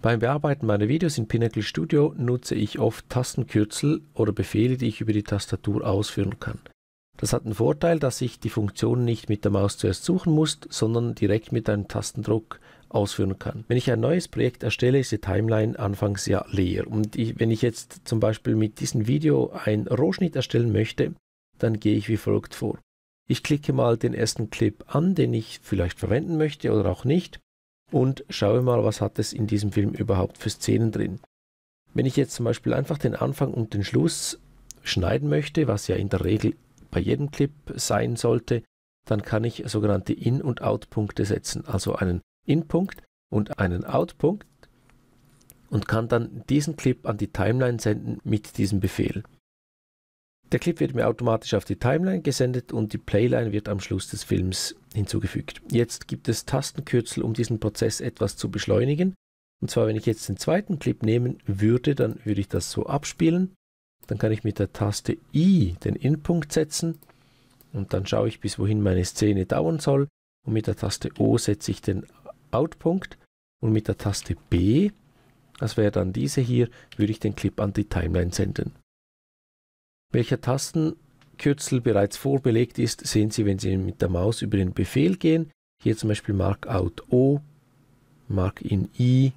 Beim Bearbeiten meiner Videos in Pinnacle Studio nutze ich oft Tastenkürzel oder Befehle, die ich über die Tastatur ausführen kann. Das hat den Vorteil, dass ich die Funktion nicht mit der Maus zuerst suchen muss, sondern direkt mit einem Tastendruck ausführen kann. Wenn ich ein neues Projekt erstelle, ist die Timeline anfangs ja leer. Und ich, wenn ich jetzt zum Beispiel mit diesem Video einen Rohschnitt erstellen möchte, dann gehe ich wie folgt vor. Ich klicke mal den ersten Clip an, den ich vielleicht verwenden möchte oder auch nicht und schaue mal, was hat es in diesem Film überhaupt für Szenen drin. Wenn ich jetzt zum Beispiel einfach den Anfang und den Schluss schneiden möchte, was ja in der Regel bei jedem Clip sein sollte, dann kann ich sogenannte In- und Out-Punkte setzen, also einen In-Punkt und einen Out-Punkt und kann dann diesen Clip an die Timeline senden mit diesem Befehl. Der Clip wird mir automatisch auf die Timeline gesendet und die Playline wird am Schluss des Films hinzugefügt. Jetzt gibt es Tastenkürzel, um diesen Prozess etwas zu beschleunigen. Und zwar, wenn ich jetzt den zweiten Clip nehmen würde, dann würde ich das so abspielen. Dann kann ich mit der Taste I den Inpunkt setzen und dann schaue ich, bis wohin meine Szene dauern soll. Und mit der Taste O setze ich den Outpunkt und mit der Taste B, das wäre dann diese hier, würde ich den Clip an die Timeline senden. Welcher Tastenkürzel bereits vorbelegt ist, sehen Sie, wenn Sie mit der Maus über den Befehl gehen. Hier zum Beispiel Markout O, Markin I,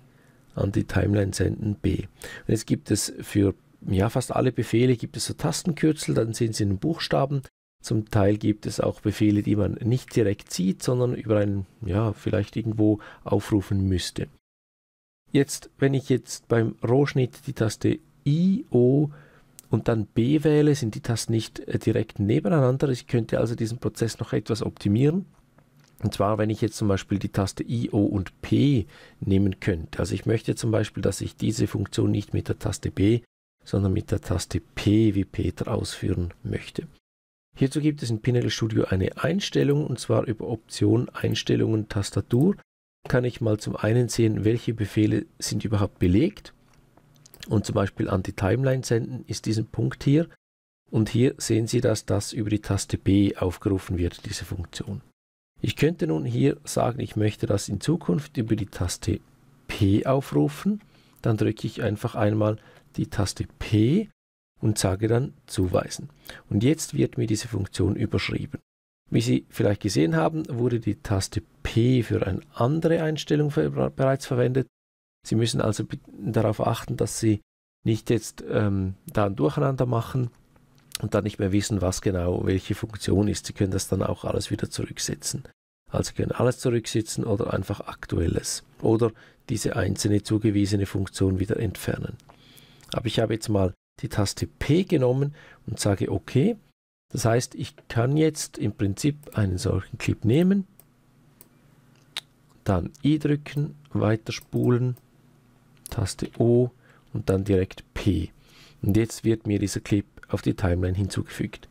an die Timeline senden B. Und jetzt gibt es für ja, fast alle Befehle gibt es so Tastenkürzel, dann sehen Sie einen Buchstaben. Zum Teil gibt es auch Befehle, die man nicht direkt sieht, sondern über einen, ja, vielleicht irgendwo aufrufen müsste. Jetzt, wenn ich jetzt beim Rohschnitt die Taste I, O, und dann B wähle, sind die Tasten nicht äh, direkt nebeneinander. Ich könnte also diesen Prozess noch etwas optimieren. Und zwar, wenn ich jetzt zum Beispiel die Taste I, O und P nehmen könnte. Also ich möchte zum Beispiel, dass ich diese Funktion nicht mit der Taste B, sondern mit der Taste P wie Peter ausführen möchte. Hierzu gibt es in Pinnacle Studio eine Einstellung und zwar über Option Einstellungen Tastatur kann ich mal zum einen sehen, welche Befehle sind überhaupt belegt und zum Beispiel an die Timeline senden, ist diesen Punkt hier. Und hier sehen Sie, dass das über die Taste B aufgerufen wird, diese Funktion. Ich könnte nun hier sagen, ich möchte das in Zukunft über die Taste P aufrufen. Dann drücke ich einfach einmal die Taste P und sage dann Zuweisen. Und jetzt wird mir diese Funktion überschrieben. Wie Sie vielleicht gesehen haben, wurde die Taste P für eine andere Einstellung bereits verwendet. Sie müssen also darauf achten, dass Sie nicht jetzt ähm, da ein Durcheinander machen und dann nicht mehr wissen, was genau welche Funktion ist. Sie können das dann auch alles wieder zurücksetzen. Also können alles zurücksetzen oder einfach aktuelles oder diese einzelne zugewiesene Funktion wieder entfernen. Aber ich habe jetzt mal die Taste P genommen und sage OK. Das heißt, ich kann jetzt im Prinzip einen solchen Clip nehmen, dann I drücken, weiterspulen Taste O und dann direkt P. Und jetzt wird mir dieser Clip auf die Timeline hinzugefügt.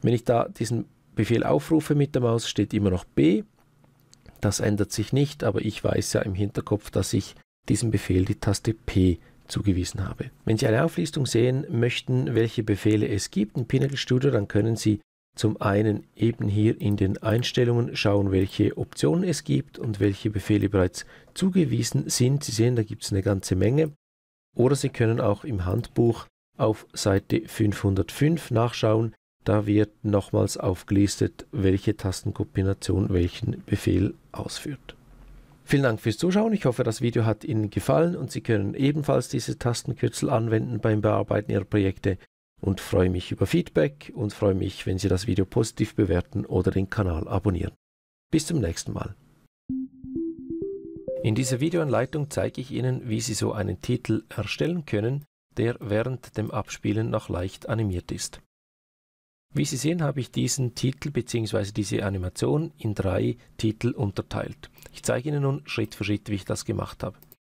Wenn ich da diesen Befehl aufrufe mit der Maus, steht immer noch B. Das ändert sich nicht, aber ich weiß ja im Hinterkopf, dass ich diesem Befehl die Taste P zugewiesen habe. Wenn Sie eine Auflistung sehen möchten, welche Befehle es gibt in Pinnacle Studio, dann können Sie zum einen eben hier in den Einstellungen schauen, welche Optionen es gibt und welche Befehle bereits zugewiesen sind. Sie sehen, da gibt es eine ganze Menge. Oder Sie können auch im Handbuch auf Seite 505 nachschauen. Da wird nochmals aufgelistet, welche Tastenkombination welchen Befehl ausführt. Vielen Dank fürs Zuschauen. Ich hoffe, das Video hat Ihnen gefallen und Sie können ebenfalls diese Tastenkürzel anwenden beim Bearbeiten Ihrer Projekte und freue mich über Feedback und freue mich, wenn Sie das Video positiv bewerten oder den Kanal abonnieren. Bis zum nächsten Mal. In dieser Videoanleitung zeige ich Ihnen, wie Sie so einen Titel erstellen können, der während dem Abspielen noch leicht animiert ist. Wie Sie sehen, habe ich diesen Titel bzw. diese Animation in drei Titel unterteilt. Ich zeige Ihnen nun Schritt für Schritt, wie ich das gemacht habe.